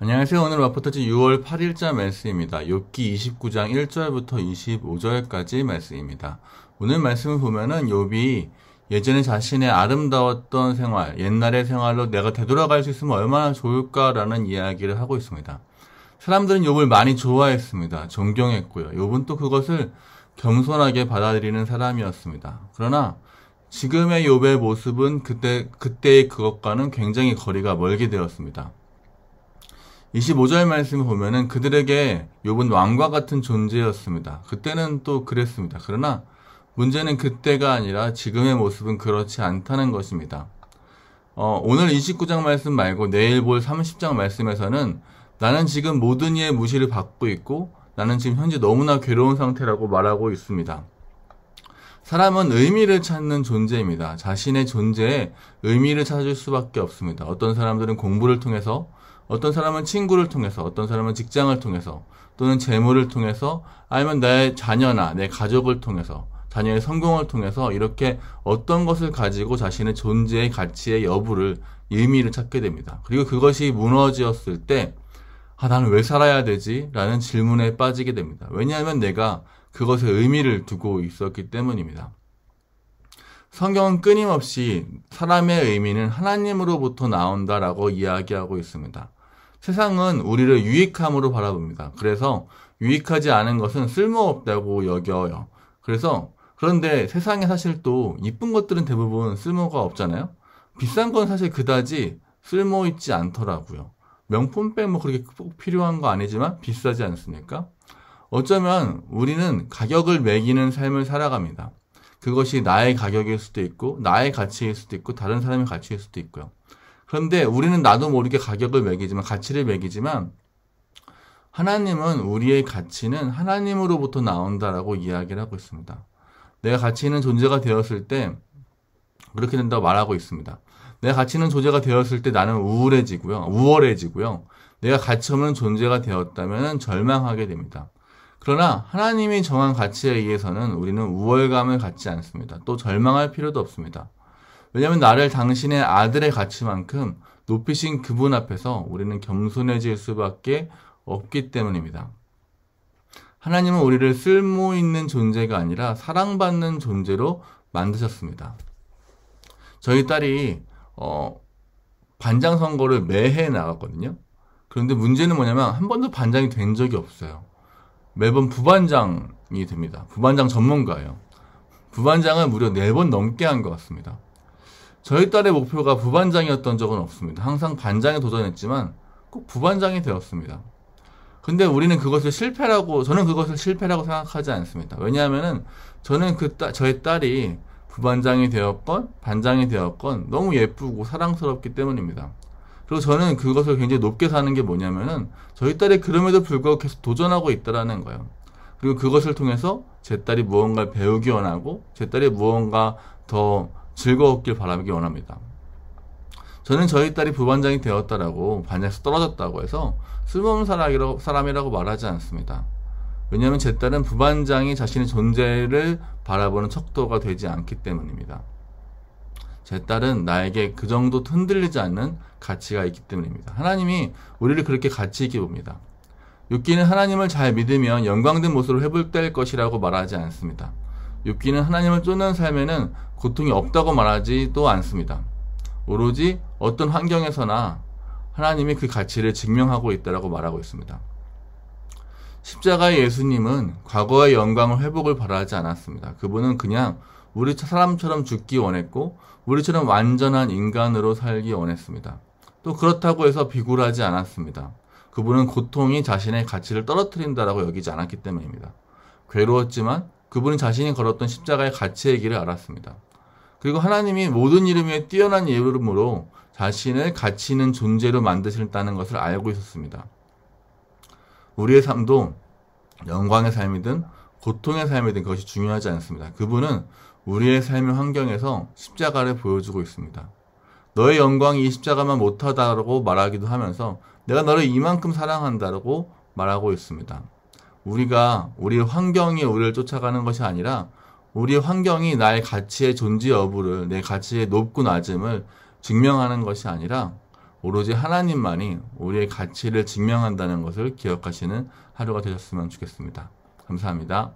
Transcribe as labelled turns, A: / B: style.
A: 안녕하세요. 오늘 와포터즈 6월 8일자 말씀입니다. 욥기 29장 1절부터 25절까지 말씀입니다. 오늘 말씀을 보면은 욥이 예전에 자신의 아름다웠던 생활, 옛날의 생활로 내가 되돌아갈 수 있으면 얼마나 좋을까라는 이야기를 하고 있습니다. 사람들은 욥을 많이 좋아했습니다. 존경했고요. 욥은 또 그것을 겸손하게 받아들이는 사람이었습니다. 그러나 지금의 욥의 모습은 그때 그때의 그것과는 굉장히 거리가 멀게 되었습니다. 25절 말씀을 보면은 그들에게 욥은 왕과 같은 존재였습니다. 그때는 또 그랬습니다. 그러나 문제는 그때가 아니라 지금의 모습은 그렇지 않다는 것입니다. 어, 오늘 29장 말씀 말고 내일 볼 30장 말씀에서는 나는 지금 모든 이의 무시를 받고 있고 나는 지금 현재 너무나 괴로운 상태라고 말하고 있습니다. 사람은 의미를 찾는 존재입니다. 자신의 존재에 의미를 찾을 수밖에 없습니다. 어떤 사람들은 공부를 통해서 어떤 사람은 친구를 통해서, 어떤 사람은 직장을 통해서, 또는 재물을 통해서, 아니면 내 자녀나 내 가족을 통해서, 자녀의 성공을 통해서 이렇게 어떤 것을 가지고 자신의 존재의 가치의 여부를 의미를 찾게 됩니다. 그리고 그것이 무너졌을 때, 아, 나는 왜 살아야 되지? 라는 질문에 빠지게 됩니다. 왜냐하면 내가 그것에 의미를 두고 있었기 때문입니다. 성경은 끊임없이 사람의 의미는 하나님으로부터 나온다라고 이야기하고 있습니다. 세상은 우리를 유익함으로 바라봅니다. 그래서 유익하지 않은 것은 쓸모없다고 여겨요. 그래서 그런데 세상에 사실 또 이쁜 것들은 대부분 쓸모가 없잖아요. 비싼 건 사실 그다지 쓸모 있지 않더라고요. 명품백 뭐 그렇게 꼭 필요한 거 아니지만 비싸지 않습니까? 어쩌면 우리는 가격을 매기는 삶을 살아갑니다. 그것이 나의 가격일 수도 있고 나의 가치일 수도 있고 다른 사람의 가치일 수도 있고요. 그런데 우리는 나도 모르게 가격을 매기지만 가치를 매기지만 하나님은 우리의 가치는 하나님으로부터 나온다라고 이야기를 하고 있습니다. 내가 가치 있는 존재가 되었을 때 그렇게 된다고 말하고 있습니다. 내가 가치 있는 존재가 되었을 때 나는 우울해지고요. 우월해지고요. 내가 가치 없는 존재가 되었다면 절망하게 됩니다. 그러나 하나님이 정한 가치에 의해서는 우리는 우월감을 갖지 않습니다. 또 절망할 필요도 없습니다. 왜냐하면 나를 당신의 아들의 가치만큼 높이신 그분 앞에서 우리는 겸손해질 수밖에 없기 때문입니다. 하나님은 우리를 쓸모 있는 존재가 아니라 사랑받는 존재로 만드셨습니다. 저희 딸이 어, 반장 선거를 매해 나갔거든요. 그런데 문제는 뭐냐면 한 번도 반장이 된 적이 없어요. 매번 부반장이 됩니다. 부반장 전문가예요. 부반장을 무려 4번 넘게 한 것 같습니다. 저희 딸의 목표가 부반장이었던 적은 없습니다. 항상 반장에 도전했지만 꼭 부반장이 되었습니다. 근데 우리는 그것을 실패라고 저는 그것을 실패라고 생각하지 않습니다. 왜냐하면은 저는 그 따, 저의 딸이 부반장이 되었건 반장이 되었건 너무 예쁘고 사랑스럽기 때문입니다. 그리고 저는 그것을 굉장히 높게 사는 게 뭐냐면은 저희 딸이 그럼에도 불구하고 계속 도전하고 있다라는 거예요. 그리고 그것을 통해서 제 딸이 무언가를 배우기 원하고 제 딸이 무언가 더 즐거웠길 바라기 원합니다. 저는 저희 딸이 부반장이 되었다라고 반장에서 떨어졌다고 해서 쓸모없는 사람이라고 말하지 않습니다. 왜냐하면 제 딸은 부반장이 자신의 존재를 바라보는 척도가 되지 않기 때문입니다. 제 딸은 나에게 그 정도 흔들리지 않는 가치가 있기 때문입니다. 하나님이 우리를 그렇게 가치 있게 봅니다. 육기는 하나님을 잘 믿으면 영광된 모습을 회복될 것이라고 말하지 않습니다. 육기는 하나님을 쫓는 삶에는 고통이 없다고 말하지도 않습니다. 오로지 어떤 환경에서나 하나님이 그 가치를 증명하고 있다고 말하고 있습니다. 십자가의 예수님은 과거의 영광을 회복을 바라지 않았습니다. 그분은 그냥 우리 사람처럼 죽기 원했고 우리처럼 완전한 인간으로 살기 원했습니다. 또 그렇다고 해서 비굴하지 않았습니다. 그분은 고통이 자신의 가치를 떨어뜨린다라고 여기지 않았기 때문입니다. 괴로웠지만 그분은 자신이 걸었던 십자가의 가치의 길을 알았습니다. 그리고 하나님이 모든 이름에 뛰어난 이름으로 자신을 가치 있는 존재로 만드신다는 것을 알고 있었습니다. 우리의 삶도 영광의 삶이든 고통의 삶이든 그것이 중요하지 않습니다. 그분은 우리의 삶의 환경에서 십자가를 보여주고 있습니다. 너의 영광이 이 십자가만 못하다라고 말하기도 하면서 내가 너를 이만큼 사랑한다라고 말하고 있습니다. 우리가 우리 환경이 우리를 쫓아가는 것이 아니라 우리 환경이 나의 가치의 존재 여부를 내 가치의 높고 낮음을 증명하는 것이 아니라 오로지 하나님만이 우리의 가치를 증명한다는 것을 기억하시는 하루가 되셨으면 좋겠습니다. 감사합니다.